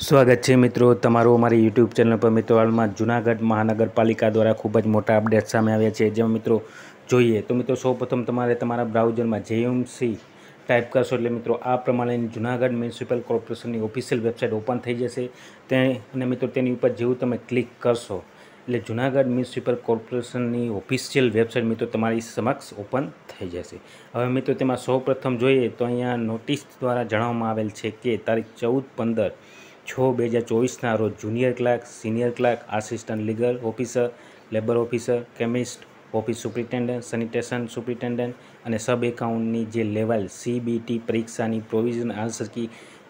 સ્વાગત છે મિત્રો તમારું અમારી યુટ્યુબ ચેનલ પર મિત્રોમાં જુનાગઢ મહાનગરપાલિકા દ્વારા ખૂબ જ મોટા અપડેટ સામે આવ્યા છે જેમાં મિત્રો જોઈએ તો મિત્રો સૌપ્રથમ તમારે તમારા બ્રાઉઝરમાં જેએમસી ટાઈપ કરશો એટલે મિત્રો આ પ્રમાણેની જુનાગઢ મ્યુનિસિપલ કોર્પોરેશનની ઓફિશિયલ વેબસાઇટ ઓપન થઈ જશે તે અને મિત્રો તેની ઉપર જેવું તમે ક્લિક કરશો એટલે જુનાગઢ મ્યુનિસિપલ કોર્પોરેશનની ઓફિશિયલ વેબસાઇટ મિત્રો તમારી સમક્ષ ઓપન થઈ જશે હવે મિત્રો તેમાં સૌપ્રથમ જોઈએ તો અહીંયા નોટિસ દ્વારા જણાવવામાં આવેલ છે કે તારીખ ચૌદ પંદર છ બે હજાર ચોવીસના રોજ junior clerk senior clerk assistant legal officer labour officer chemist office superintendent sanitation superintendent અને સબ એકાઉન્ટની જે લેવલ સીબીટી પરીક્ષાની પ્રોવિઝન આન્સર કી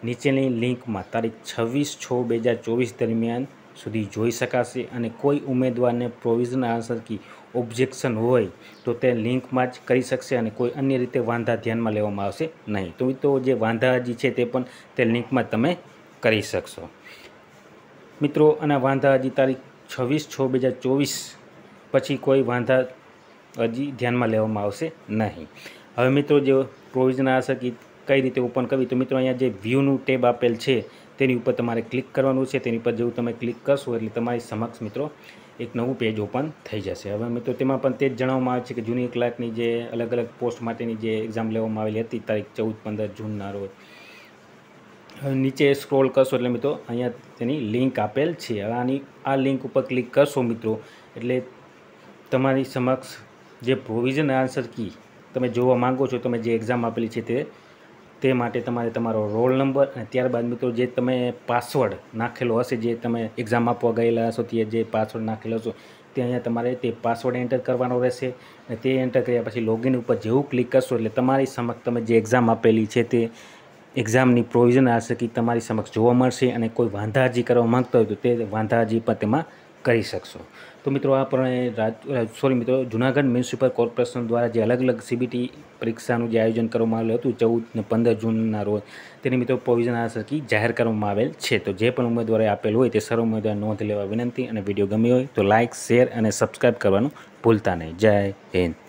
નીચેની લિંકમાં તારીખ છવ્વીસ છ બે હજાર ચોવીસ દરમિયાન સુધી જોઈ શકાશે અને કોઈ ઉમેદવારને પ્રોવિઝન આન્સર કી ઓબ્જેક્શન હોય તો તે લિંકમાં જ કરી શકશે અને કોઈ અન્ય રીતે વાંધા ધ્યાનમાં લેવામાં આવશે નહીં તો જે વાંધા હજી છે તે પણ તે લિંકમાં તમે કરી શકશો મિત્રો અને વાંધા હજી તારીખ છવ્વીસ છ બે હજાર ચોવીસ પછી કોઈ વાંધા હજી ધ્યાનમાં લેવામાં આવશે નહીં હવે મિત્રો જે પ્રોવિઝન આ શકે કઈ રીતે ઓપન કરવી તો મિત્રો અહીંયા જે વ્યૂનું ટેબ આપેલ છે તેની ઉપર તમારે ક્લિક કરવાનું છે તેની ઉપર જેવું તમે ક્લિક કરશો એટલે તમારી સમક્ષ મિત્રો એક નવું પેજ ઓપન થઈ જશે હવે મિત્રો તેમાં પણ તે જ જણાવવામાં આવે છે કે જૂની ક્લાર્કની જે અલગ અલગ પોસ્ટ માટેની જે એક્ઝામ લેવામાં આવેલી હતી તારીખ ચૌદ પંદર જૂનના રોજ નીચે સ્ક્રોલ કરશો એટલે મિત્રો અહીંયા તેની લિંક આપેલ છે હવે આની આ લિંક ઉપર ક્લિક કરશો મિત્રો એટલે તમારી સમક્ષ જે પ્રોવિઝન આન્સર કી તમે જોવા માગો છો તમે જે એક્ઝામ આપેલી છે તે તે માટે તમારે તમારો રોલ નંબર અને ત્યારબાદ મિત્રો જે તમે પાસવર્ડ નાખેલો હશે જે તમે એક્ઝામ આપવા ગયેલા હશો તે જે પાસવર્ડ નાખેલો હશો તે અહીંયા તમારે તે પાસવર્ડ એન્ટર કરવાનો રહેશે અને તે એન્ટર કર્યા પછી લોગિન ઉપર જેવું ક્લિક કરશો એટલે તમારી સમક્ષ તમે જે એક્ઝામ આપેલી છે તે એક્ઝામની પ્રોવિઝન આ તમારી સમક્ષ જોવા મળશે અને કોઈ વાંધા વાંધાજી કરવા માગતા હોય તો તે વાંધા વાંધાજી પણ તેમાં કરી શકશો તો મિત્રો આપણે રાજ સોરી મિત્રો જૂનાગઢ મ્યુનિસિપલ કોર્પોરેશન દ્વારા જે અલગ અલગ સીબીટી પરીક્ષાનું જે આયોજન કરવામાં આવેલું હતું ચૌદ ને પંદર જૂનના રોજ તેની મિત્રો પ્રોવિઝન આ જાહેર કરવામાં આવેલ છે તો જે પણ ઉમેદવારે આપેલ હોય તે સર્વ ઉમેદવાર નોંધ લેવા વિનંતી અને વિડીયો ગમ્યો હોય તો લાઇક શેર અને સબસ્ક્રાઈબ કરવાનું ભૂલતા નહીં જય હિન્દ